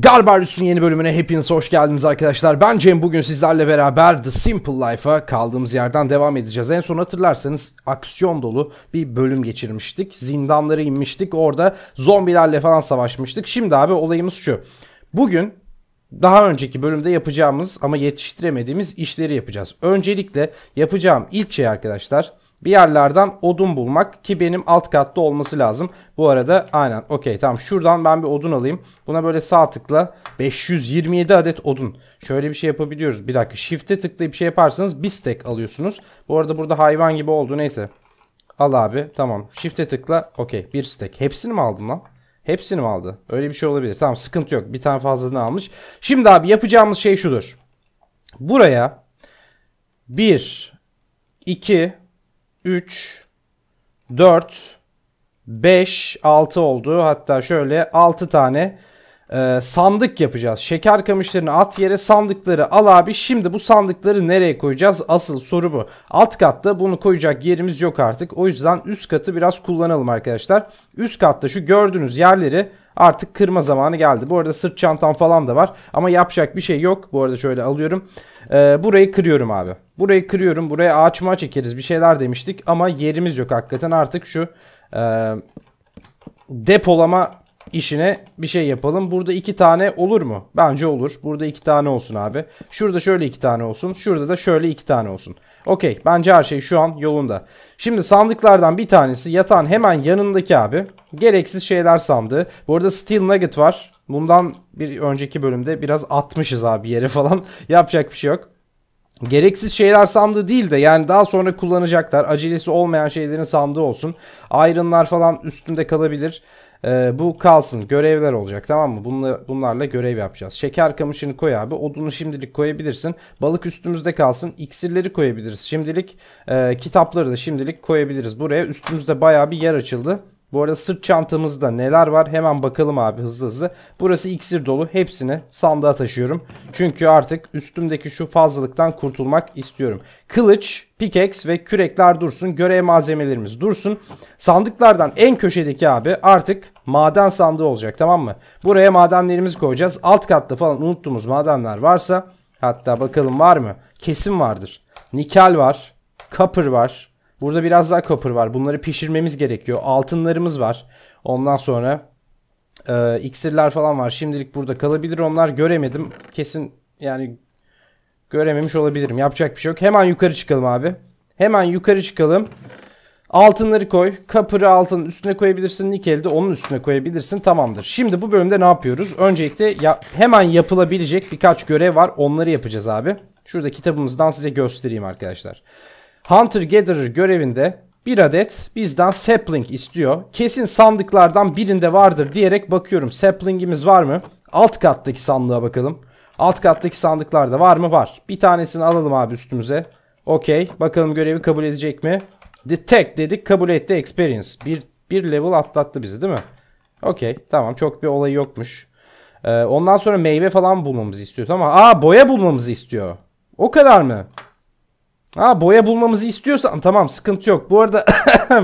Garbarius'un yeni bölümüne hepiniz hoş geldiniz arkadaşlar. Ben Cem bugün sizlerle beraber The Simple Life'a kaldığımız yerden devam edeceğiz. En son hatırlarsanız aksiyon dolu bir bölüm geçirmiştik. Zindanlara inmiştik. Orada zombilerle falan savaşmıştık. Şimdi abi olayımız şu. Bugün daha önceki bölümde yapacağımız ama yetiştiremediğimiz işleri yapacağız. Öncelikle yapacağım ilk şey arkadaşlar bir yerlerden odun bulmak ki benim alt katta olması lazım. Bu arada aynen okey tamam şuradan ben bir odun alayım. Buna böyle sağ tıkla 527 adet odun. Şöyle bir şey yapabiliyoruz. Bir dakika shift'e tıklayıp şey yaparsanız bir stack alıyorsunuz. Bu arada burada hayvan gibi oldu neyse. Al abi tamam shift'e tıkla okey bir stack. Hepsini mi aldım lan? Hepsini mi aldı? Öyle bir şey olabilir. Tamam sıkıntı yok. Bir tane fazlasını almış. Şimdi abi yapacağımız şey şudur. Buraya 1, 2, 3, 4, 5, 6 oldu. Hatta şöyle 6 tane e, sandık yapacağız. Şeker kamışlarını at yere sandıkları al abi. Şimdi bu sandıkları nereye koyacağız? Asıl soru bu. Alt katta bunu koyacak yerimiz yok artık. O yüzden üst katı biraz kullanalım arkadaşlar. Üst katta şu gördüğünüz yerleri artık kırma zamanı geldi. Bu arada sırt çantam falan da var. Ama yapacak bir şey yok. Bu arada şöyle alıyorum. Ee, burayı kırıyorum abi. Burayı kırıyorum. Buraya ağaç mı çekeriz bir şeyler demiştik. Ama yerimiz yok hakikaten artık şu... E, depolama işine bir şey yapalım. Burada iki tane olur mu? Bence olur. Burada iki tane olsun abi. Şurada şöyle iki tane olsun. Şurada da şöyle iki tane olsun. Okey. Bence her şey şu an yolunda. Şimdi sandıklardan bir tanesi yatağın hemen yanındaki abi. Gereksiz şeyler sandığı. Bu arada Steel Nugget var. Bundan bir önceki bölümde biraz atmışız abi yere falan. Yapacak bir şey yok gereksiz şeyler sandığı değil de yani daha sonra kullanacaklar. Acelesi olmayan şeylerin sandığı olsun. Iron'lar falan üstünde kalabilir. Ee, bu kalsın. Görevler olacak tamam mı? Bunla, bunlarla görev yapacağız. Şeker kamışını koy abi. Odunu şimdilik koyabilirsin. Balık üstümüzde kalsın. İksirleri koyabiliriz. Şimdilik e, kitapları da şimdilik koyabiliriz. Buraya üstümüzde baya bir yer açıldı. Bu arada sırt çantamızda neler var hemen bakalım abi hızlı hızlı. Burası iksir dolu hepsini sandığa taşıyorum. Çünkü artık üstümdeki şu fazlalıktan kurtulmak istiyorum. Kılıç, pickaxe ve kürekler dursun. Görev malzemelerimiz dursun. Sandıklardan en köşedeki abi artık maden sandığı olacak tamam mı? Buraya madenlerimizi koyacağız. Alt katta falan unuttuğumuz madenler varsa hatta bakalım var mı? Kesin vardır. Nikel var. Copper var. Burada biraz daha copper var. Bunları pişirmemiz gerekiyor. Altınlarımız var. Ondan sonra e, iksirler falan var. Şimdilik burada kalabilir onlar. Göremedim. Kesin yani görememiş olabilirim. Yapacak bir şey yok. Hemen yukarı çıkalım abi. Hemen yukarı çıkalım. Altınları koy. Kapırı altının üstüne koyabilirsin. Nikel de onun üstüne koyabilirsin. Tamamdır. Şimdi bu bölümde ne yapıyoruz? Öncelikle ya hemen yapılabilecek birkaç görev var. Onları yapacağız abi. Şurada kitabımızdan size göstereyim arkadaşlar. Arkadaşlar. Hunter Gatherer görevinde bir adet bizden sapling istiyor. Kesin sandıklardan birinde vardır diyerek bakıyorum. Sapling'imiz var mı? Alt kattaki sandığa bakalım. Alt kattaki sandıklarda var mı? Var. Bir tanesini alalım abi üstümüze. Okey. Bakalım görevi kabul edecek mi? Detect dedik. Kabul etti. Experience. Bir, bir level atlattı bizi değil mi? Okey. Tamam. Çok bir olayı yokmuş. Ee, ondan sonra meyve falan bulmamızı istiyor. Tamam. Aa boya bulmamızı istiyor. O kadar mı? Ha boya bulmamızı istiyorsan tamam sıkıntı yok. Bu arada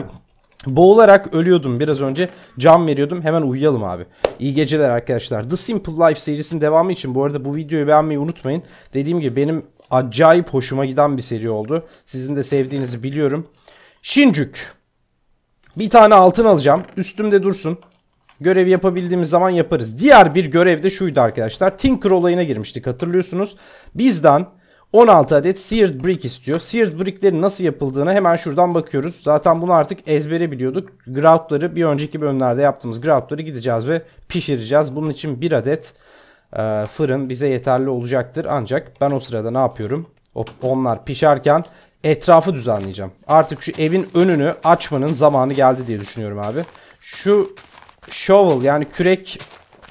boğularak ölüyordum biraz önce. Cam veriyordum. Hemen uyuyalım abi. İyi geceler arkadaşlar. The Simple Life serisinin devamı için bu arada bu videoyu beğenmeyi unutmayın. Dediğim gibi benim acayip hoşuma giden bir seri oldu. Sizin de sevdiğinizi biliyorum. Şincük. Bir tane altın alacağım. Üstümde dursun. Görev yapabildiğimiz zaman yaparız. Diğer bir görev de şuydu arkadaşlar. Tinker olayına girmiştik hatırlıyorsunuz. Bizden 16 adet seared brick istiyor. Seared bricklerin nasıl yapıldığını hemen şuradan bakıyoruz. Zaten bunu artık ezbere biliyorduk. Groutları bir önceki bölümlerde yaptığımız groutları gideceğiz ve pişireceğiz. Bunun için bir adet e, fırın bize yeterli olacaktır. Ancak ben o sırada ne yapıyorum? O, onlar pişerken etrafı düzenleyeceğim. Artık şu evin önünü açmanın zamanı geldi diye düşünüyorum abi. Şu shovel yani kürek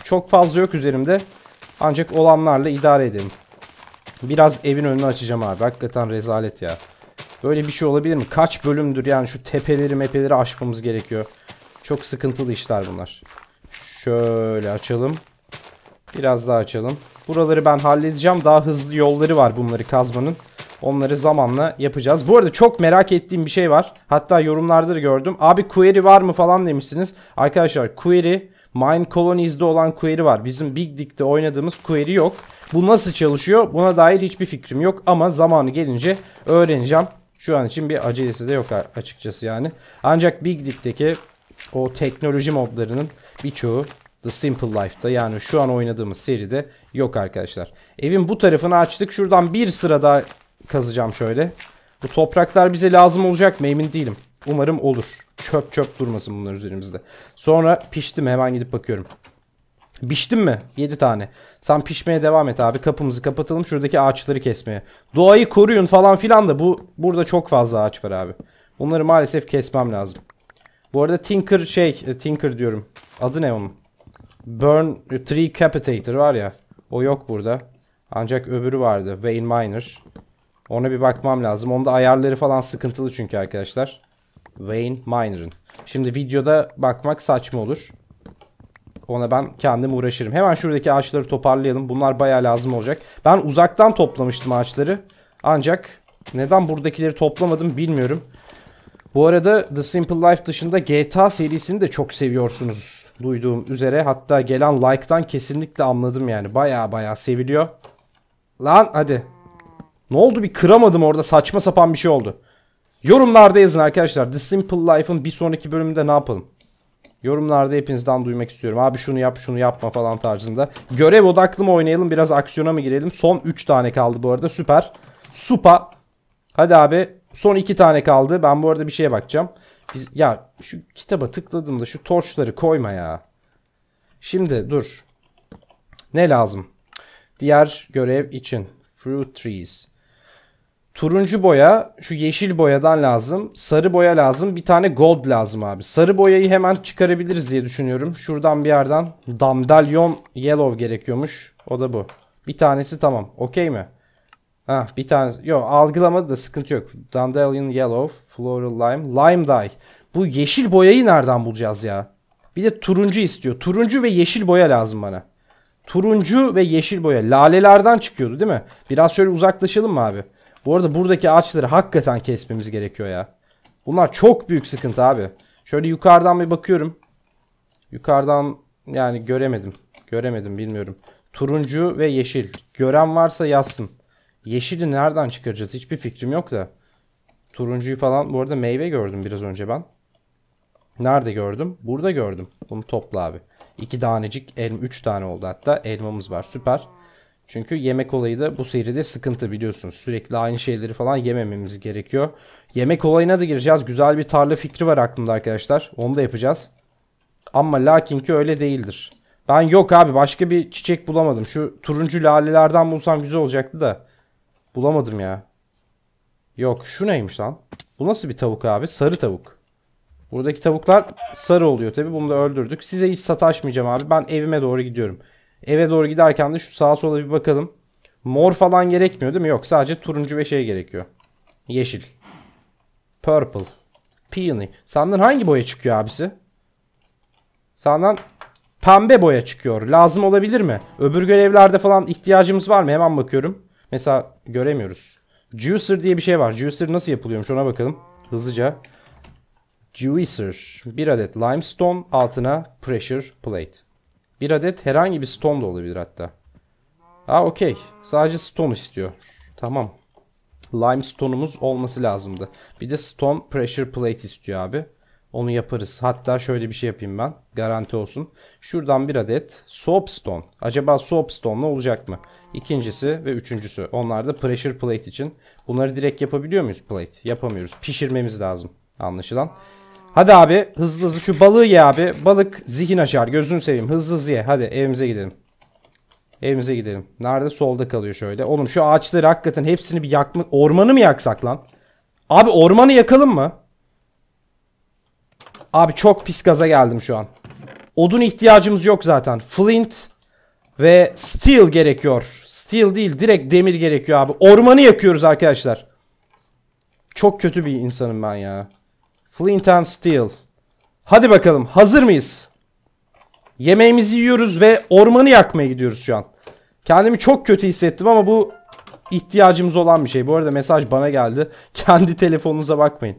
çok fazla yok üzerimde. Ancak olanlarla idare edelim. Biraz evin önünü açacağım abi. Hakikaten rezalet ya. Böyle bir şey olabilir mi? Kaç bölümdür yani şu tepeleri mepeleri aşmamız gerekiyor. Çok sıkıntılı işler bunlar. Şöyle açalım. Biraz daha açalım. Buraları ben halledeceğim. Daha hızlı yolları var bunları kazmanın. Onları zamanla yapacağız. Bu arada çok merak ettiğim bir şey var. Hatta yorumlarda da gördüm. Abi query var mı falan demişsiniz. Arkadaşlar query Mine Colonies'de olan query var. Bizim Big Dick'te oynadığımız query yok. Bu nasıl çalışıyor buna dair hiçbir fikrim yok ama zamanı gelince öğreneceğim. Şu an için bir acelesi de yok açıkçası yani. Ancak Big Dick'teki o teknoloji modlarının birçoğu The Simple Life'da yani şu an oynadığımız seride yok arkadaşlar. Evin bu tarafını açtık. Şuradan bir sıra daha kazacağım şöyle. Bu topraklar bize lazım olacak mı emin değilim. Umarım olur. Çöp çöp durmasın bunlar üzerimizde. Sonra piştim hemen gidip bakıyorum. Piştin mi? 7 tane. Sen pişmeye devam et abi. Kapımızı kapatalım. Şuradaki ağaçları kesmeye. Doğayı koruyun falan filan da bu burada çok fazla ağaç var abi. Bunları maalesef kesmem lazım. Bu arada Tinker şey, e, Tinker diyorum. Adı ne onun? Burn Tree Capitator var ya. O yok burada. Ancak öbürü vardı. Wayne Miner. Ona bir bakmam lazım. Onda ayarları falan sıkıntılı çünkü arkadaşlar. Wayne Miner'ın. Şimdi videoda bakmak saçma olur. Ona ben kendim uğraşırım. Hemen şuradaki ağaçları toparlayalım. Bunlar baya lazım olacak. Ben uzaktan toplamıştım ağaçları. Ancak neden buradakileri toplamadım bilmiyorum. Bu arada The Simple Life dışında GTA serisini de çok seviyorsunuz duyduğum üzere. Hatta gelen like'tan kesinlikle anladım yani. Baya baya seviliyor. Lan hadi. Ne oldu bir kıramadım orada saçma sapan bir şey oldu. Yorumlarda yazın arkadaşlar. The Simple Life'ın bir sonraki bölümünde ne yapalım? Yorumlarda hepinizden duymak istiyorum. Abi şunu yap şunu yapma falan tarzında. Görev odaklı mı oynayalım biraz aksiyona mı girelim? Son 3 tane kaldı bu arada süper. Supa. Hadi abi son 2 tane kaldı. Ben bu arada bir şeye bakacağım. Biz, ya şu kitaba tıkladığımda şu torçları koyma ya. Şimdi dur. Ne lazım? Diğer görev için. Fruit trees. Turuncu boya şu yeşil boyadan lazım. Sarı boya lazım. Bir tane gold lazım abi. Sarı boyayı hemen çıkarabiliriz diye düşünüyorum. Şuradan bir yerden damdalyon yellow gerekiyormuş. O da bu. Bir tanesi tamam. Okey mi? Ha bir tanesi. Yok algılamadı da sıkıntı yok. Dandelion yellow, floral lime, lime dye. Bu yeşil boyayı nereden bulacağız ya? Bir de turuncu istiyor. Turuncu ve yeşil boya lazım bana. Turuncu ve yeşil boya. Lalelerden çıkıyordu değil mi? Biraz şöyle uzaklaşalım mı abi? Bu arada buradaki ağaçları hakikaten kesmemiz gerekiyor ya. Bunlar çok büyük sıkıntı abi. Şöyle yukarıdan bir bakıyorum. Yukarıdan yani göremedim. Göremedim bilmiyorum. Turuncu ve yeşil. Gören varsa yazsın. Yeşili nereden çıkaracağız hiçbir fikrim yok da. Turuncuyu falan bu arada meyve gördüm biraz önce ben. Nerede gördüm? Burada gördüm. Bunu topla abi. İki tanecik elma. Üç tane oldu hatta. Elmamız var. Süper. Çünkü yemek olayı da bu seride sıkıntı biliyorsunuz. Sürekli aynı şeyleri falan yemememiz gerekiyor. Yemek olayına da gireceğiz. Güzel bir tarla fikri var aklımda arkadaşlar. Onu da yapacağız. Ama lakin ki öyle değildir. Ben yok abi başka bir çiçek bulamadım. Şu turuncu lalelerden bulsam güzel olacaktı da. Bulamadım ya. Yok şu neymiş lan? Bu nasıl bir tavuk abi? Sarı tavuk. Buradaki tavuklar sarı oluyor tabi. Bunu da öldürdük. Size hiç sataşmayacağım abi. Ben evime doğru gidiyorum. Eve doğru giderken de şu sağa sola bir bakalım. Mor falan gerekmiyor değil mi? Yok sadece turuncu ve şey gerekiyor. Yeşil. Purple. Peony. Senden hangi boya çıkıyor abisi? Senden pembe boya çıkıyor. Lazım olabilir mi? Öbür görevlerde falan ihtiyacımız var mı? Hemen bakıyorum. Mesela göremiyoruz. Juicer diye bir şey var. Juicer nasıl yapılıyormuş ona bakalım. Hızlıca. Juicer. Bir adet limestone altına pressure plate. Bir adet herhangi bir stone da olabilir hatta. Ha okey. Sadece stone istiyor. Tamam. Limestone'umuz olması lazımdı. Bir de stone pressure plate istiyor abi. Onu yaparız. Hatta şöyle bir şey yapayım ben. Garanti olsun. Şuradan bir adet soapstone. Acaba soapstone'la olacak mı? İkincisi ve üçüncüsü. Onlar da pressure plate için. Bunları direkt yapabiliyor muyuz plate? Yapamıyoruz. Pişirmemiz lazım. Anlaşılan. Hadi abi hızlı hızlı şu balığı ye abi. Balık zihin açar gözünü seveyim. Hızlı hızlı ye. Hadi evimize gidelim. Evimize gidelim. Nerede? Solda kalıyor şöyle. Oğlum şu ağaçları hakikaten hepsini bir yakmak. Ormanı mı yaksak lan? Abi ormanı yakalım mı? Abi çok pis gaza geldim şu an. Odun ihtiyacımız yok zaten. Flint ve steel gerekiyor. Steel değil direkt demir gerekiyor abi. Ormanı yakıyoruz arkadaşlar. Çok kötü bir insanım ben ya. Flint and Steel. Hadi bakalım hazır mıyız? Yemeğimizi yiyoruz ve ormanı yakmaya gidiyoruz şu an. Kendimi çok kötü hissettim ama bu ihtiyacımız olan bir şey. Bu arada mesaj bana geldi. Kendi telefonunuza bakmayın.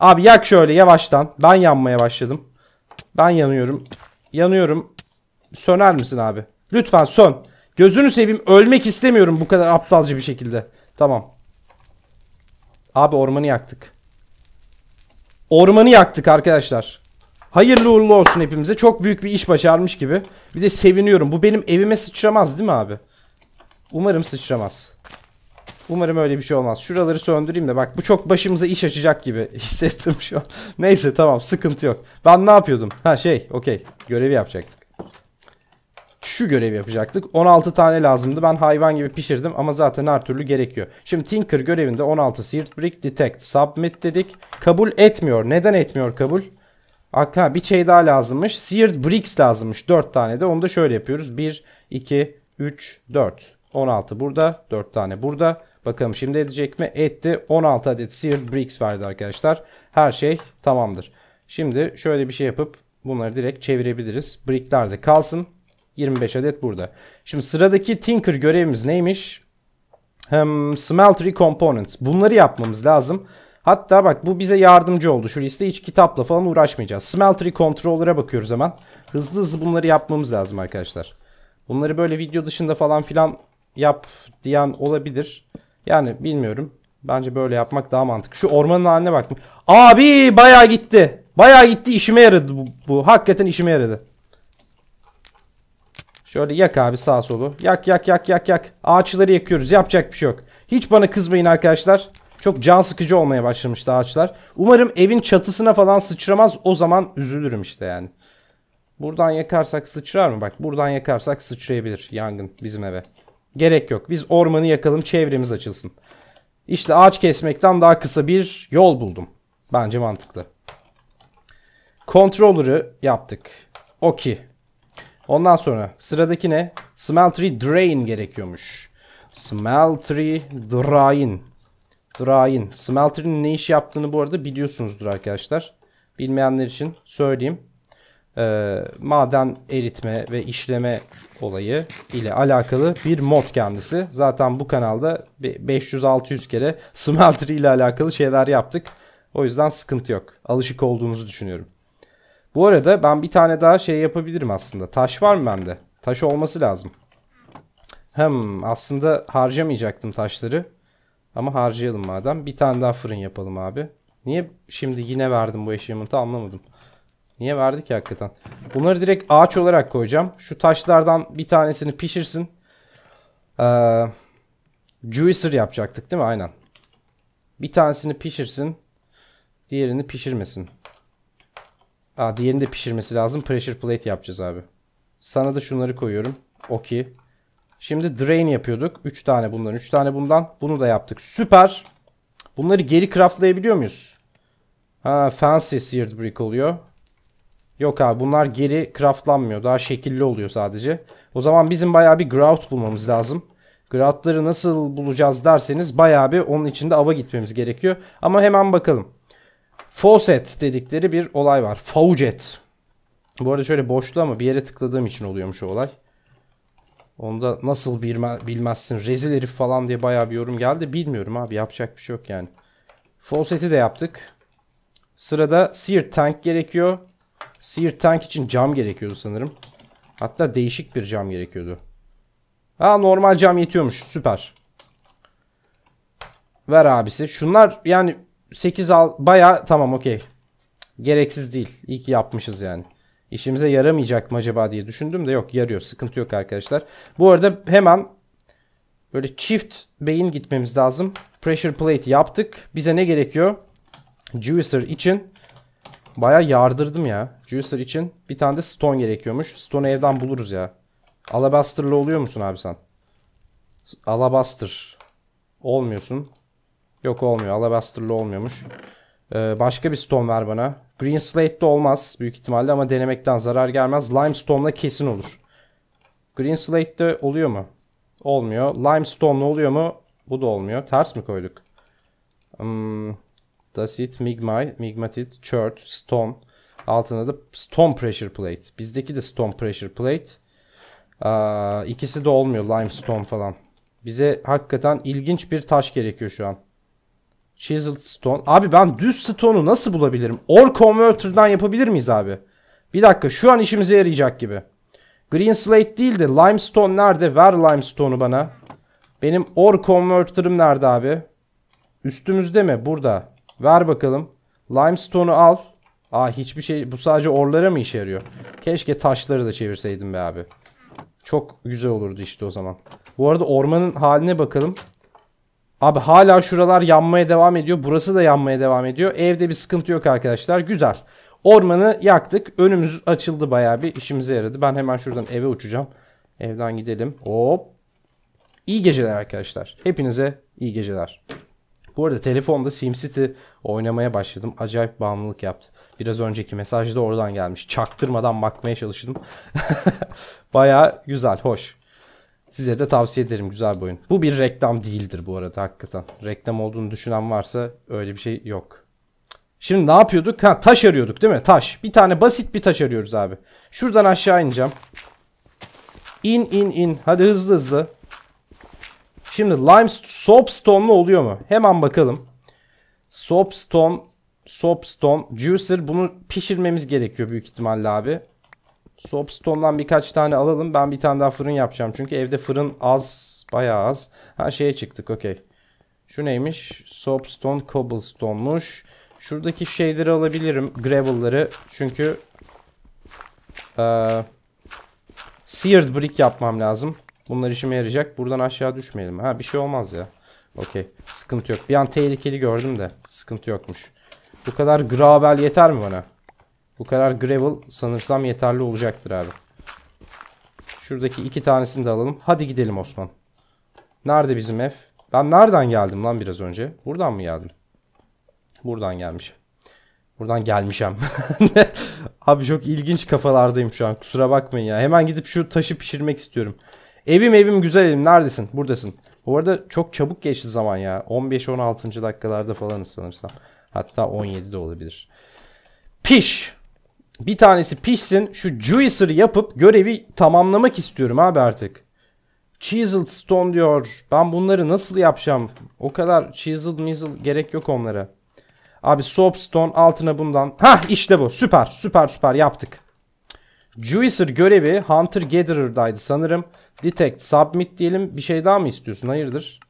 Abi yak şöyle yavaştan. Ben yanmaya başladım. Ben yanıyorum. Yanıyorum. Söner misin abi? Lütfen sön. Gözünü seveyim ölmek istemiyorum bu kadar aptalca bir şekilde. Tamam. Abi ormanı yaktık. Ormanı yaktık arkadaşlar. Hayırlı uğurlu olsun hepimize. Çok büyük bir iş başarmış gibi. Bir de seviniyorum. Bu benim evime sıçramaz değil mi abi? Umarım sıçramaz. Umarım öyle bir şey olmaz. Şuraları söndüreyim de bak bu çok başımıza iş açacak gibi hissettim şu an. Neyse tamam sıkıntı yok. Ben ne yapıyordum? Ha şey okey görevi yapacaktık şu görevi yapacaktık. 16 tane lazımdı. Ben hayvan gibi pişirdim ama zaten her türlü gerekiyor. Şimdi Tinker görevinde 16 Seed Brick Detect Submit dedik. Kabul etmiyor. Neden etmiyor kabul? Aklına bir şey daha lazımmış. Seared Bricks lazımmış. 4 tane de. Onu da şöyle yapıyoruz. 1, 2, 3, 4. 16 burada. 4 tane burada. Bakalım şimdi edecek mi? Etti. 16 adet Seared Bricks verdi arkadaşlar. Her şey tamamdır. Şimdi şöyle bir şey yapıp bunları direkt çevirebiliriz. Brickler de kalsın. 25 adet burada. Şimdi sıradaki Tinker görevimiz neymiş? Hmm, Smeltery Components. Bunları yapmamız lazım. Hatta bak bu bize yardımcı oldu. Şu liste hiç kitapla falan uğraşmayacağız. Smeltery Controller'a bakıyoruz hemen. Hızlı hızlı bunları yapmamız lazım arkadaşlar. Bunları böyle video dışında falan filan yap diyen olabilir. Yani bilmiyorum. Bence böyle yapmak daha mantıklı. Şu ormanın haline baktım. Abi bayağı gitti. Bayağı gitti işime yaradı bu. bu. Hakikaten işime yaradı. Şöyle yak abi sağ solu. Yak yak yak yak yak. Ağaçları yakıyoruz. Yapacak bir şey yok. Hiç bana kızmayın arkadaşlar. Çok can sıkıcı olmaya başlamıştı ağaçlar. Umarım evin çatısına falan sıçramaz. O zaman üzülürüm işte yani. Buradan yakarsak sıçrar mı? Bak buradan yakarsak sıçrayabilir yangın bizim eve. Gerek yok. Biz ormanı yakalım çevremiz açılsın. İşte ağaç kesmekten daha kısa bir yol buldum. Bence mantıklı. Kontrolörü yaptık. Oki. Ondan sonra sıradaki ne? Smeltery Drain gerekiyormuş. Smeltery Drain. Drain. Smeltery'nin ne iş yaptığını bu arada biliyorsunuzdur arkadaşlar. Bilmeyenler için söyleyeyim. Ee, maden eritme ve işleme olayı ile alakalı bir mod kendisi. Zaten bu kanalda 500-600 kere Smeltery ile alakalı şeyler yaptık. O yüzden sıkıntı yok. Alışık olduğunuzu düşünüyorum. Bu arada ben bir tane daha şey yapabilirim aslında. Taş var mı bende? Taş olması lazım. Hem aslında harcamayacaktım taşları. Ama harcayalım madem. Bir tane daha fırın yapalım abi. Niye şimdi yine verdim bu eşyamontu anlamadım. Niye verdik ki hakikaten? Bunları direkt ağaç olarak koyacağım. Şu taşlardan bir tanesini pişirsin. Ee, juicer yapacaktık değil mi? Aynen. Bir tanesini pişirsin. Diğerini pişirmesin. Aa, diğerini de pişirmesi lazım. Pressure plate yapacağız abi. Sana da şunları koyuyorum. Oki. Şimdi drain yapıyorduk. 3 tane bundan, 3 tane bundan. Bunu da yaptık. Süper. Bunları geri craftlayabiliyor muyuz? Ha, fancy seared brick oluyor. Yok abi bunlar geri craftlanmıyor. Daha şekilli oluyor sadece. O zaman bizim baya bir grout bulmamız lazım. Groutları nasıl bulacağız derseniz baya bir onun içinde ava gitmemiz gerekiyor. Ama hemen bakalım. Faucet dedikleri bir olay var. Faucet. Bu arada şöyle boşlu ama bir yere tıkladığım için oluyormuş o olay. Onu da nasıl bilme, bilmezsin rezil herif falan diye baya bir yorum geldi. Bilmiyorum abi yapacak bir şey yok yani. Faucet'i de yaptık. Sırada Sear Tank gerekiyor. Sear Tank için cam gerekiyordu sanırım. Hatta değişik bir cam gerekiyordu. Ha normal cam yetiyormuş süper. Ver abisi. Şunlar yani 8 al baya tamam okey. Gereksiz değil. İyi ki yapmışız yani. İşimize yaramayacak mı acaba diye düşündüm de yok yarıyor. Sıkıntı yok arkadaşlar. Bu arada hemen böyle çift beyin gitmemiz lazım. Pressure plate yaptık. Bize ne gerekiyor? Juicer için baya yardırdım ya. Juicer için bir tane de stone gerekiyormuş. Stone'u evden buluruz ya. Alabaster'lı oluyor musun abi sen? Alabaster. Olmuyorsun. Yok olmuyor. Alabaster'lı olmuyormuş. Ee, başka bir stone ver bana. Green Slate'de olmaz büyük ihtimalle ama denemekten zarar gelmez. Limestone'la kesin olur. Green Slate'de oluyor mu? Olmuyor. Limestone'la oluyor mu? Bu da olmuyor. Ters mi koyduk? Hmm, Dasit, Migmay, Migmatit, Chert, Stone. Altında da Stone Pressure Plate. Bizdeki de Stone Pressure Plate. Aa, ikisi de olmuyor. Limestone falan. Bize hakikaten ilginç bir taş gerekiyor şu an. Chiseled stone. Abi ben düz stone'u nasıl bulabilirim? Or converter'dan yapabilir miyiz abi? Bir dakika şu an işimize yarayacak gibi. Green slate değil de limestone nerede? Ver limestone'u bana. Benim or converter'ım nerede abi? Üstümüzde mi? Burada. Ver bakalım. Limestone'u al. Aa hiçbir şey bu sadece orlara mı işe yarıyor? Keşke taşları da çevirseydim be abi. Çok güzel olurdu işte o zaman. Bu arada ormanın haline bakalım. Abi hala şuralar yanmaya devam ediyor. Burası da yanmaya devam ediyor. Evde bir sıkıntı yok arkadaşlar. Güzel. Ormanı yaktık. Önümüz açıldı baya bir. işimize yaradı. Ben hemen şuradan eve uçacağım. Evden gidelim. Hop. İyi geceler arkadaşlar. Hepinize iyi geceler. Bu arada telefonda SimCity oynamaya başladım. Acayip bağımlılık yaptı. Biraz önceki mesajda oradan gelmiş. Çaktırmadan bakmaya çalıştım. Baya güzel, hoş. Size de tavsiye ederim güzel bir oyun. Bu bir reklam değildir bu arada hakikaten. Reklam olduğunu düşünen varsa öyle bir şey yok. Şimdi ne yapıyorduk? Ha taş arıyorduk değil mi? Taş. Bir tane basit bir taş arıyoruz abi. Şuradan aşağı ineceğim. İn in in. Hadi hızlı hızlı. Şimdi lime soapstone soapstone'lu oluyor mu? Hemen bakalım. Soapstone, soapstone, juicer bunu pişirmemiz gerekiyor büyük ihtimalle abi. Soapstone'dan birkaç tane alalım. Ben bir tane daha fırın yapacağım. Çünkü evde fırın az. Bayağı az. Ha şeye çıktık okey. Şu neymiş? Soapstone cobblestone'muş. Şuradaki şeyleri alabilirim. Gravel'ları. Çünkü ee, seared brick yapmam lazım. Bunlar işime yarayacak. Buradan aşağı düşmeyelim. Ha bir şey olmaz ya. Okey. Sıkıntı yok. Bir an tehlikeli gördüm de. Sıkıntı yokmuş. Bu kadar gravel yeter mi bana? Bu kadar gravel sanırsam yeterli olacaktır abi. Şuradaki iki tanesini de alalım. Hadi gidelim Osman. Nerede bizim ev? Ben nereden geldim lan biraz önce? Buradan mı geldim? Buradan gelmiş. Buradan gelmişem. abi çok ilginç kafalardayım şu an. Kusura bakmayın ya. Hemen gidip şu taşı pişirmek istiyorum. Evim evim güzel evim. Neredesin? Buradasın. Bu arada çok çabuk geçti zaman ya. 15-16. dakikalarda falan sanırsam. Hatta 17'de olabilir. Piş! Bir tanesi pişsin. Şu juicer yapıp görevi tamamlamak istiyorum abi artık. Chiseled stone diyor. Ben bunları nasıl yapacağım? O kadar chiseled mizel gerek yok onlara. Abi soapstone altına bundan. Ha işte bu. Süper süper süper yaptık. Juicer görevi Hunter Gatherer'daydı sanırım. Detect submit diyelim. Bir şey daha mı istiyorsun? Hayırdır?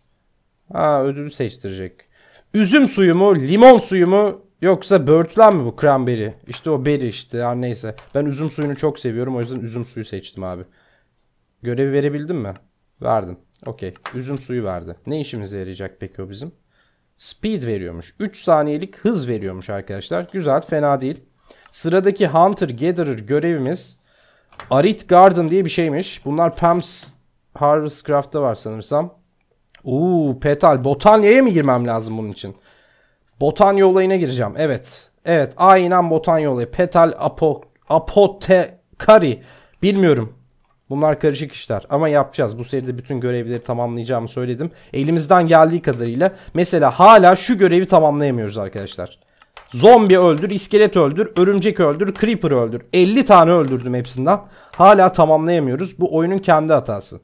Ha ödülü seçtirecek. Üzüm suyu mu? Limon suyu mu? Yoksa böğürtlen mi bu cranberry? İşte o beri işte her neyse. Ben üzüm suyunu çok seviyorum o yüzden üzüm suyu seçtim abi. Görevi verebildim mi? Verdim. Okey. Üzüm suyu verdi. Ne işimize yarayacak peki o bizim? Speed veriyormuş. 3 saniyelik hız veriyormuş arkadaşlar. Güzel fena değil. Sıradaki Hunter Gatherer görevimiz Arit Garden diye bir şeymiş. Bunlar Pam's Harvest Craft'ta var sanırsam. Uuu petal. Botanya'ya mı girmem lazım bunun için? Botanya olayına gireceğim. Evet. Evet aynen Botanya olayı. Petal apo, apotekari. Bilmiyorum. Bunlar karışık işler ama yapacağız. Bu seride bütün görevleri tamamlayacağımı söyledim. Elimizden geldiği kadarıyla. Mesela hala şu görevi tamamlayamıyoruz arkadaşlar. Zombi öldür, iskelet öldür, örümcek öldür, creeper öldür. 50 tane öldürdüm hepsinden. Hala tamamlayamıyoruz. Bu oyunun kendi hatası.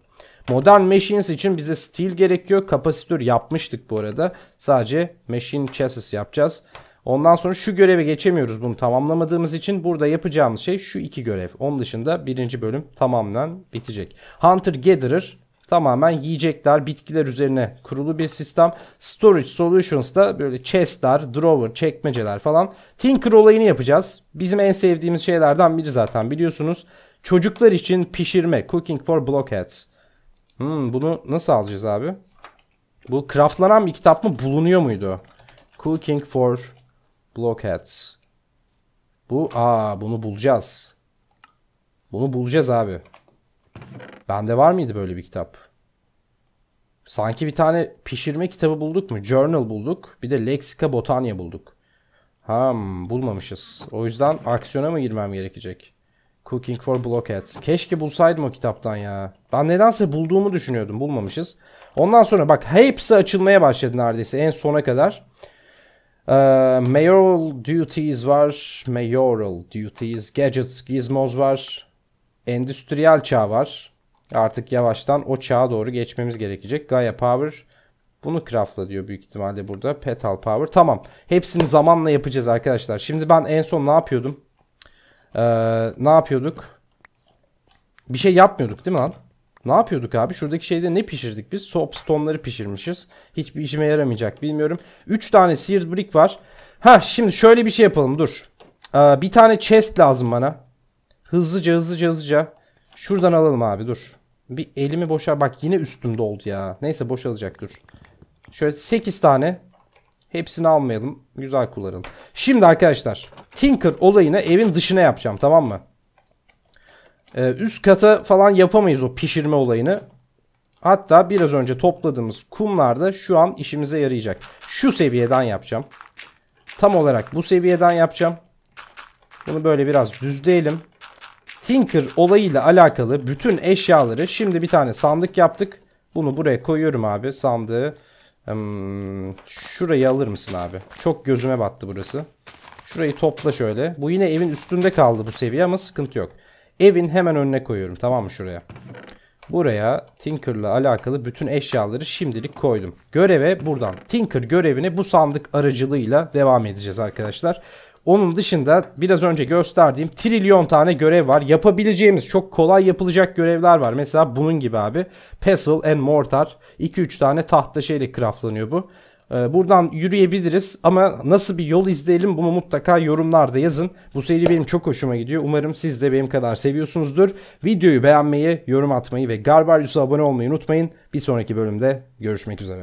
Modern Machines için bize steel gerekiyor. Kapasitör yapmıştık bu arada. Sadece machine chassis yapacağız. Ondan sonra şu görevi geçemiyoruz bunu tamamlamadığımız için burada yapacağımız şey şu iki görev. Onun dışında birinci bölüm tamamen bitecek. Hunter Gatherer tamamen yiyecekler, bitkiler üzerine kurulu bir sistem. Storage Solutions da böyle chestler, drawer, çekmeceler falan. Tinker olayını yapacağız. Bizim en sevdiğimiz şeylerden biri zaten biliyorsunuz. Çocuklar için pişirme, cooking for blockheads. Hmm, bunu nasıl alacağız abi? Bu craftlanan bir kitap mı bulunuyor muydu? Cooking for Blockheads. Bu aa bunu bulacağız. Bunu bulacağız abi. Bende var mıydı böyle bir kitap? Sanki bir tane pişirme kitabı bulduk mu? Journal bulduk. Bir de Lexica Botanya bulduk. Ham bulmamışız. O yüzden aksiyona mı girmem gerekecek? Cooking for Blockheads. Keşke bulsaydım o kitaptan ya. Ben nedense bulduğumu düşünüyordum. Bulmamışız. Ondan sonra bak hepsi açılmaya başladı neredeyse en sona kadar. Ee, mayoral duties var. Mayoral duties. Gadgets, gizmos var. Endüstriyel çağ var. Artık yavaştan o çağa doğru geçmemiz gerekecek. Gaia Power bunu craftla diyor büyük ihtimalle burada. Petal Power. Tamam. Hepsini zamanla yapacağız arkadaşlar. Şimdi ben en son ne yapıyordum? Ee, ne yapıyorduk? Bir şey yapmıyorduk değil mi lan? Ne yapıyorduk abi? Şuradaki şeyde ne pişirdik biz? Soapstone'ları pişirmişiz. Hiçbir işime yaramayacak bilmiyorum. 3 tane seared brick var. Ha şimdi şöyle bir şey yapalım dur. Ee, bir tane chest lazım bana. Hızlıca hızlıca hızlıca. Şuradan alalım abi dur. Bir elimi boşa bak yine üstümde oldu ya. Neyse boşalacak dur. Şöyle 8 tane Hepsini almayalım. Güzel kullanalım. Şimdi arkadaşlar Tinker olayını evin dışına yapacağım tamam mı? Ee, üst kata falan yapamayız o pişirme olayını. Hatta biraz önce topladığımız kumlar da şu an işimize yarayacak. Şu seviyeden yapacağım. Tam olarak bu seviyeden yapacağım. Bunu böyle biraz düzleyelim. Tinker olayıyla alakalı bütün eşyaları şimdi bir tane sandık yaptık. Bunu buraya koyuyorum abi sandığı şurayı alır mısın abi? Çok gözüme battı burası. Şurayı topla şöyle. Bu yine evin üstünde kaldı bu seviye ama sıkıntı yok. Evin hemen önüne koyuyorum tamam mı şuraya? Buraya Tinker'la alakalı bütün eşyaları şimdilik koydum. Göreve buradan Tinker görevine bu sandık aracılığıyla devam edeceğiz arkadaşlar. Onun dışında biraz önce gösterdiğim trilyon tane görev var. Yapabileceğimiz çok kolay yapılacak görevler var. Mesela bunun gibi abi. Pestle and Mortar. 2-3 tane tahta şeyle craftlanıyor bu. Ee, buradan yürüyebiliriz ama nasıl bir yol izleyelim bunu mutlaka yorumlarda yazın. Bu seri benim çok hoşuma gidiyor. Umarım siz de benim kadar seviyorsunuzdur. Videoyu beğenmeyi, yorum atmayı ve Garbarius'a abone olmayı unutmayın. Bir sonraki bölümde görüşmek üzere.